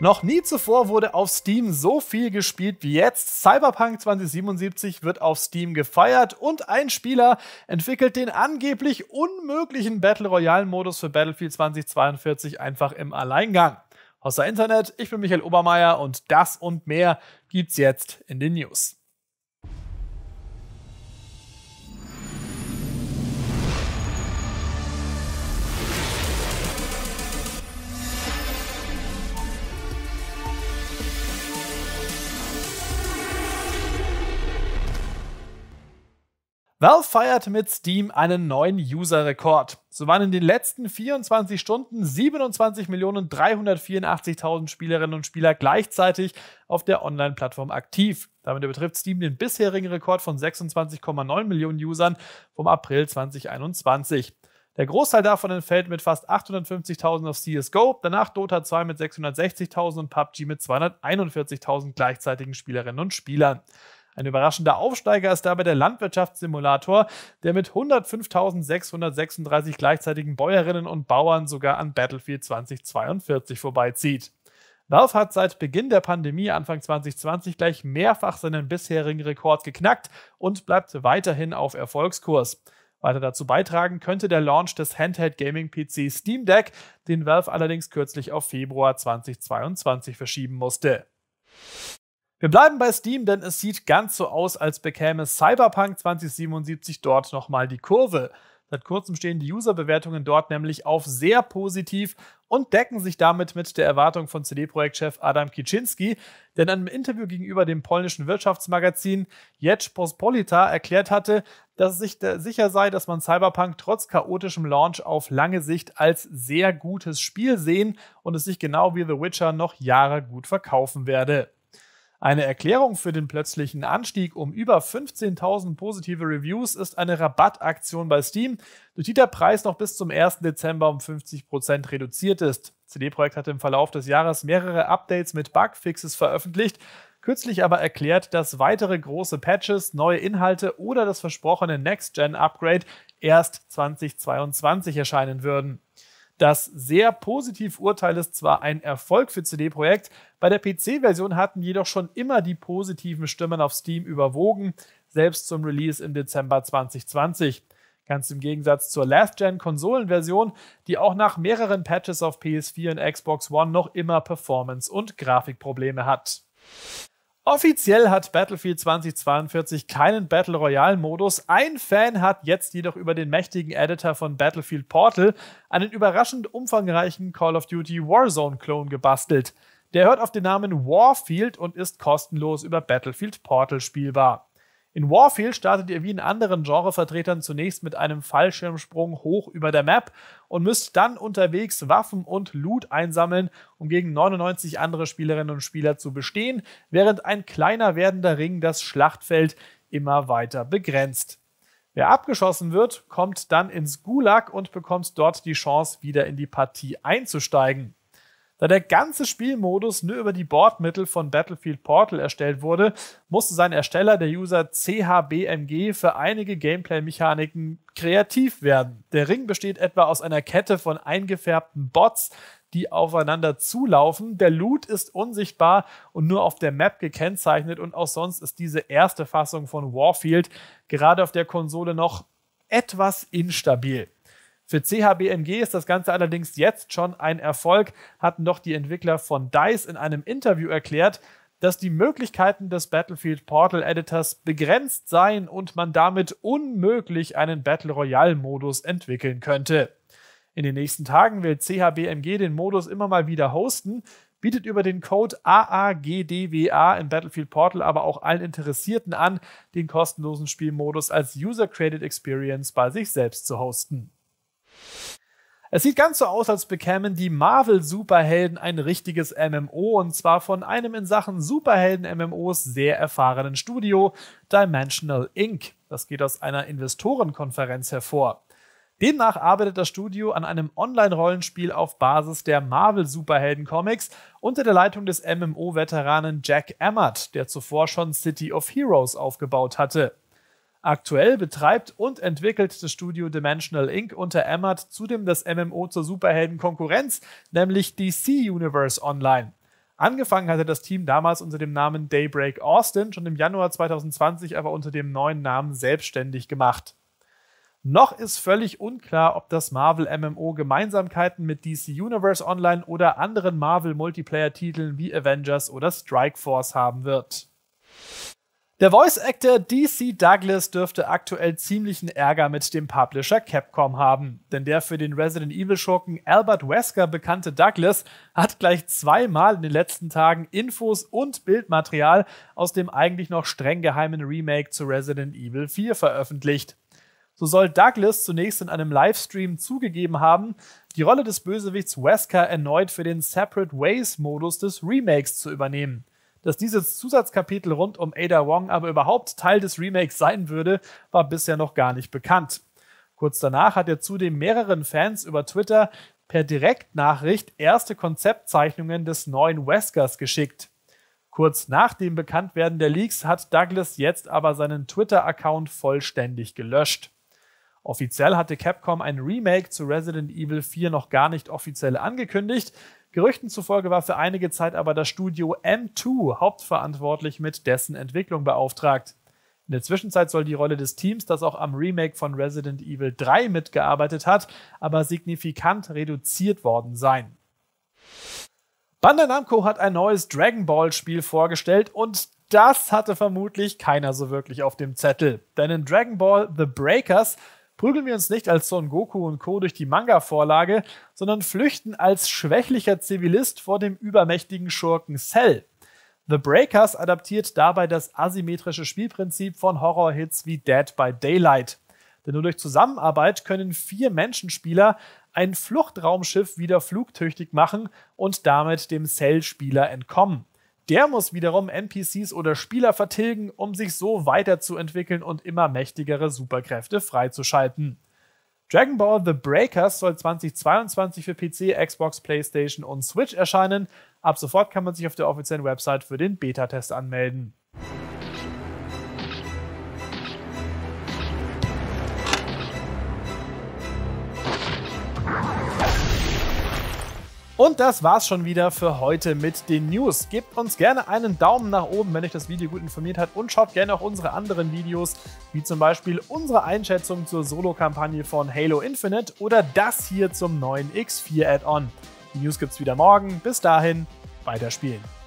Noch nie zuvor wurde auf Steam so viel gespielt wie jetzt. Cyberpunk 2077 wird auf Steam gefeiert und ein Spieler entwickelt den angeblich unmöglichen Battle Royale-Modus für Battlefield 2042 einfach im Alleingang. Außer Internet, ich bin Michael Obermeier und das und mehr gibt's jetzt in den News. Valve feiert mit Steam einen neuen User-Rekord. So waren in den letzten 24 Stunden 27.384.000 Spielerinnen und Spieler gleichzeitig auf der Online-Plattform aktiv. Damit übertrifft Steam den bisherigen Rekord von 26,9 Millionen Usern vom April 2021. Der Großteil davon entfällt mit fast 850.000 auf CSGO, danach Dota 2 mit 660.000 und PUBG mit 241.000 gleichzeitigen Spielerinnen und Spielern. Ein überraschender Aufsteiger ist dabei der Landwirtschaftssimulator, der mit 105.636 gleichzeitigen Bäuerinnen und Bauern sogar an Battlefield 2042 vorbeizieht. Valve hat seit Beginn der Pandemie Anfang 2020 gleich mehrfach seinen bisherigen Rekord geknackt und bleibt weiterhin auf Erfolgskurs. Weiter dazu beitragen könnte der Launch des Handheld Gaming PC Steam Deck, den Valve allerdings kürzlich auf Februar 2022 verschieben musste. Wir bleiben bei Steam, denn es sieht ganz so aus, als bekäme Cyberpunk 2077 dort nochmal die Kurve. Seit kurzem stehen die Userbewertungen dort nämlich auf sehr positiv und decken sich damit mit der Erwartung von CD-Projektchef Adam Kiczynski, der in einem Interview gegenüber dem polnischen Wirtschaftsmagazin Pospolita erklärt hatte, dass es sich sicher sei, dass man Cyberpunk trotz chaotischem Launch auf lange Sicht als sehr gutes Spiel sehen und es sich genau wie The Witcher noch Jahre gut verkaufen werde. Eine Erklärung für den plötzlichen Anstieg um über 15.000 positive Reviews ist eine Rabattaktion bei Steam, durch die der Preis noch bis zum 1. Dezember um 50% reduziert ist. CD Projekt hat im Verlauf des Jahres mehrere Updates mit Bugfixes veröffentlicht, kürzlich aber erklärt, dass weitere große Patches, neue Inhalte oder das versprochene Next-Gen-Upgrade erst 2022 erscheinen würden. Das sehr positiv Urteil ist zwar ein Erfolg für CD Projekt, bei der PC-Version hatten jedoch schon immer die positiven Stimmen auf Steam überwogen, selbst zum Release im Dezember 2020. Ganz im Gegensatz zur Last-Gen-Konsolenversion, die auch nach mehreren Patches auf PS4 und Xbox One noch immer Performance- und Grafikprobleme hat. Offiziell hat Battlefield 2042 keinen Battle Royale-Modus. Ein Fan hat jetzt jedoch über den mächtigen Editor von Battlefield Portal einen überraschend umfangreichen Call of Duty Warzone-Klon gebastelt. Der hört auf den Namen Warfield und ist kostenlos über Battlefield Portal spielbar. In Warfield startet ihr wie in anderen Genrevertretern zunächst mit einem Fallschirmsprung hoch über der Map und müsst dann unterwegs Waffen und Loot einsammeln, um gegen 99 andere Spielerinnen und Spieler zu bestehen, während ein kleiner werdender Ring das Schlachtfeld immer weiter begrenzt. Wer abgeschossen wird, kommt dann ins Gulag und bekommt dort die Chance, wieder in die Partie einzusteigen. Da der ganze Spielmodus nur über die Bordmittel von Battlefield Portal erstellt wurde, musste sein Ersteller, der User CHBMG, für einige Gameplay-Mechaniken kreativ werden. Der Ring besteht etwa aus einer Kette von eingefärbten Bots, die aufeinander zulaufen. Der Loot ist unsichtbar und nur auf der Map gekennzeichnet und auch sonst ist diese erste Fassung von Warfield gerade auf der Konsole noch etwas instabil. Für CHBMG ist das Ganze allerdings jetzt schon ein Erfolg, hatten doch die Entwickler von DICE in einem Interview erklärt, dass die Möglichkeiten des Battlefield Portal Editors begrenzt seien und man damit unmöglich einen Battle Royale-Modus entwickeln könnte. In den nächsten Tagen will CHBMG den Modus immer mal wieder hosten, bietet über den Code AAGDWA im Battlefield Portal aber auch allen Interessierten an, den kostenlosen Spielmodus als User-Created Experience bei sich selbst zu hosten. Es sieht ganz so aus, als bekämen die Marvel-Superhelden ein richtiges MMO und zwar von einem in Sachen Superhelden-MMOs sehr erfahrenen Studio, Dimensional Inc. Das geht aus einer Investorenkonferenz hervor. Demnach arbeitet das Studio an einem Online-Rollenspiel auf Basis der Marvel-Superhelden-Comics unter der Leitung des MMO-Veteranen Jack Emmert, der zuvor schon City of Heroes aufgebaut hatte. Aktuell betreibt und entwickelt das Studio Dimensional Inc. unter Emmert zudem das MMO zur Superhelden-Konkurrenz, nämlich DC Universe Online. Angefangen hatte das Team damals unter dem Namen Daybreak Austin, schon im Januar 2020 aber unter dem neuen Namen selbstständig gemacht. Noch ist völlig unklar, ob das Marvel MMO Gemeinsamkeiten mit DC Universe Online oder anderen Marvel Multiplayer-Titeln wie Avengers oder Strike Force haben wird. Der Voice Actor DC Douglas dürfte aktuell ziemlichen Ärger mit dem Publisher Capcom haben, denn der für den Resident Evil Schurken Albert Wesker bekannte Douglas hat gleich zweimal in den letzten Tagen Infos und Bildmaterial aus dem eigentlich noch streng geheimen Remake zu Resident Evil 4 veröffentlicht. So soll Douglas zunächst in einem Livestream zugegeben haben, die Rolle des Bösewichts Wesker erneut für den Separate Ways Modus des Remakes zu übernehmen. Dass dieses Zusatzkapitel rund um Ada Wong aber überhaupt Teil des Remakes sein würde, war bisher noch gar nicht bekannt. Kurz danach hat er zudem mehreren Fans über Twitter per Direktnachricht erste Konzeptzeichnungen des neuen Weskers geschickt. Kurz nach dem Bekanntwerden der Leaks hat Douglas jetzt aber seinen Twitter-Account vollständig gelöscht. Offiziell hatte Capcom ein Remake zu Resident Evil 4 noch gar nicht offiziell angekündigt, Gerüchten zufolge war für einige Zeit aber das Studio M2 hauptverantwortlich mit dessen Entwicklung beauftragt. In der Zwischenzeit soll die Rolle des Teams, das auch am Remake von Resident Evil 3 mitgearbeitet hat, aber signifikant reduziert worden sein. Bandai Namco hat ein neues Dragon Ball Spiel vorgestellt und das hatte vermutlich keiner so wirklich auf dem Zettel. Denn in Dragon Ball The Breakers prügeln wir uns nicht als Son Goku und Co. durch die Manga-Vorlage, sondern flüchten als schwächlicher Zivilist vor dem übermächtigen Schurken Cell. The Breakers adaptiert dabei das asymmetrische Spielprinzip von Horrorhits wie Dead by Daylight. Denn nur durch Zusammenarbeit können vier Menschenspieler ein Fluchtraumschiff wieder flugtüchtig machen und damit dem Cell-Spieler entkommen. Der muss wiederum NPCs oder Spieler vertilgen, um sich so weiterzuentwickeln und immer mächtigere Superkräfte freizuschalten. Dragon Ball The Breakers soll 2022 für PC, Xbox, PlayStation und Switch erscheinen. Ab sofort kann man sich auf der offiziellen Website für den Beta-Test anmelden. Und das war's schon wieder für heute mit den News. Gebt uns gerne einen Daumen nach oben, wenn euch das Video gut informiert hat und schaut gerne auch unsere anderen Videos, wie zum Beispiel unsere Einschätzung zur Solo-Kampagne von Halo Infinite oder das hier zum neuen X4 Add-on. Die News gibt's wieder morgen. Bis dahin, weiterspielen.